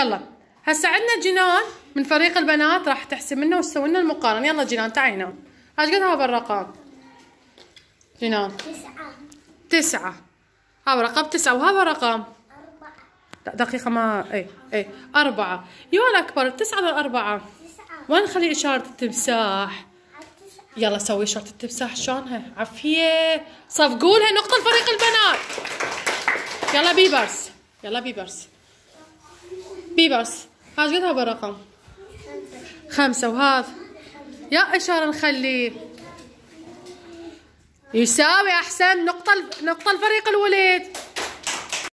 يلا هسه عندنا جنان من فريق البنات راح تحسب لنا وتسوي لنا المقارنه يلا جنان تعي هنا ايش قد هذا الرقم جنان تسعة تسعة هذا رقم تسعة وهذا رقم أربعة دقيقة ما اي اي أربعة يا أكبر التسعة ولا الأربعة؟ تسعة وين نخلي إشارة التمساح؟ يلا سوي إشارة التمساح شلونها؟ عفية لها نقطة لفريق البنات يلا بيبرس يلا بيبرس بيبرس بس قد هذا الرقم خمسة وهذا يا إشارة نخليه يساوي أحسن نقطة نقطة الفريق الوليد